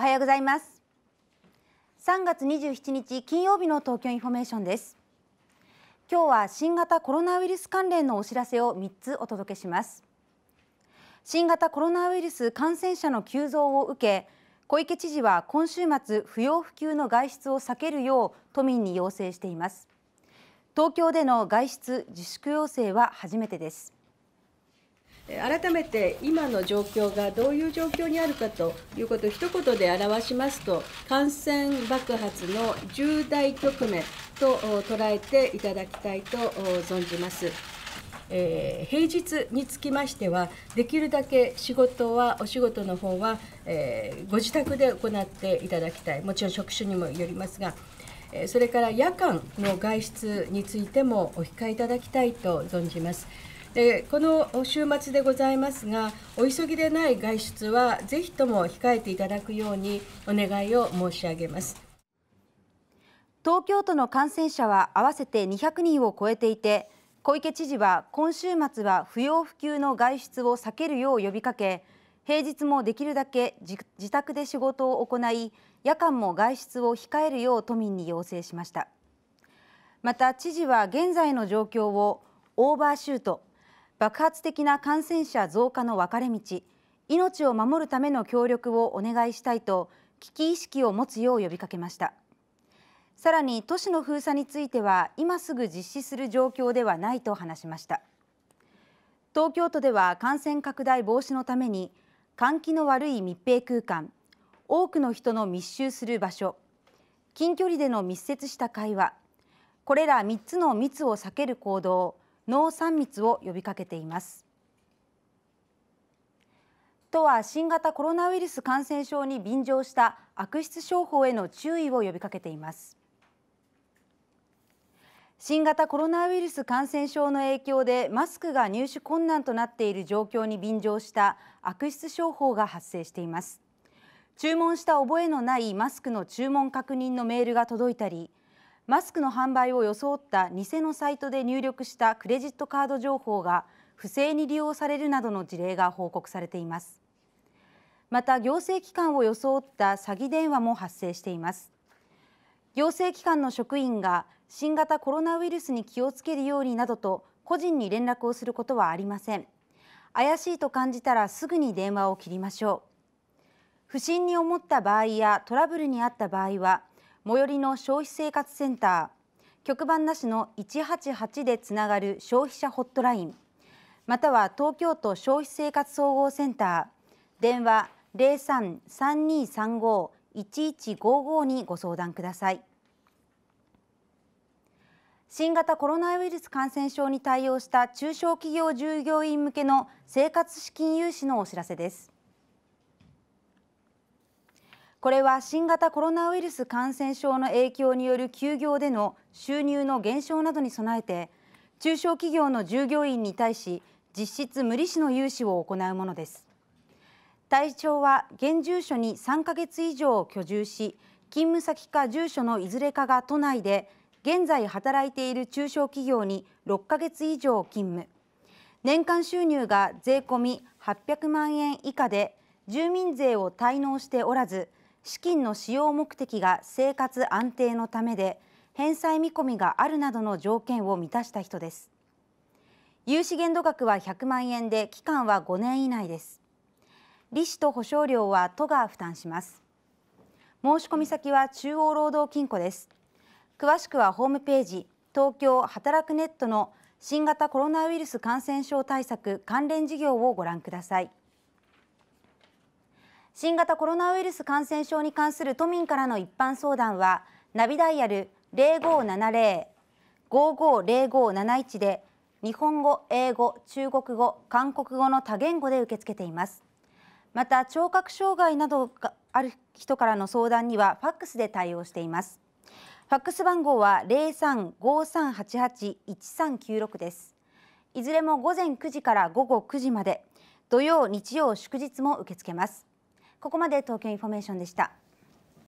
おはようございます3月27日金曜日の東京インフォメーションです今日は新型コロナウイルス関連のお知らせを3つお届けします新型コロナウイルス感染者の急増を受け小池知事は今週末不要不急の外出を避けるよう都民に要請しています東京での外出自粛要請は初めてです改めて今の状況がどういう状況にあるかということを一言で表しますと感染爆発の重大局面と捉えていただきたいと存じます。えー、平日につきましてはできるだけ仕事はお仕事の方は、えー、ご自宅で行っていただきたいもちろん職種にもよりますが、えー、それから夜間の外出についてもお控えいただきたいと存じます。でこの週末でございますがお急ぎでない外出はぜひとも控えていただくようにお願いを申し上げます東京都の感染者は合わせて200人を超えていて小池知事は今週末は不要不急の外出を避けるよう呼びかけ平日もできるだけ自宅で仕事を行い夜間も外出を控えるよう都民に要請しましたまた知事は現在の状況をオーバーシュート爆発的な感染者増加の分かれ道命を守るための協力をお願いしたいと危機意識を持つよう呼びかけましたさらに都市の封鎖については今すぐ実施する状況ではないと話しました東京都では感染拡大防止のために換気の悪い密閉空間多くの人の密集する場所近距離での密接した会話これら3つの密を避ける行動農産密を呼びかけています都は新型コロナウイルス感染症に便乗した悪質商法への注意を呼びかけています新型コロナウイルス感染症の影響でマスクが入手困難となっている状況に便乗した悪質商法が発生しています注文した覚えのないマスクの注文確認のメールが届いたりマスクの販売を装った偽のサイトで入力したクレジットカード情報が不正に利用されるなどの事例が報告されていますまた行政機関を装った詐欺電話も発生しています行政機関の職員が新型コロナウイルスに気をつけるようになどと個人に連絡をすることはありません怪しいと感じたらすぐに電話を切りましょう不審に思った場合やトラブルにあった場合は最寄りの消費生活センター局番なしの188でつながる消費者ホットラインまたは東京都消費生活総合センター電話03-3235-1155にご相談ください新型コロナウイルス感染症に対応した中小企業従業員向けの生活資金融資のお知らせですこれは新型コロナウイルス感染症の影響による休業での収入の減少などに備えて中小企業の従業員に対し実質無利子の融資を行うものです対象は現住所に3ヶ月以上居住し勤務先か住所のいずれかが都内で現在働いている中小企業に6ヶ月以上勤務年間収入が税込800万円以下で住民税を滞納しておらず資金の使用目的が生活安定のためで返済見込みがあるなどの条件を満たした人です融資限度額は100万円で期間は5年以内です利子と保証料は都が負担します申し込み先は中央労働金庫です詳しくはホームページ東京働くネットの新型コロナウイルス感染症対策関連事業をご覧ください。新型コロナウイルス感染症に関する都民からの一般相談はナビダイヤル0570-550571で日本語、英語、中国語、韓国語の多言語で受け付けています。また聴覚障害などがある人からの相談にはファックスで対応しています。ファックス番号は0353881396です。いずれも午前9時から午後9時まで、土曜、日曜、祝日も受け付けます。ここまで東京インフォメーションでした。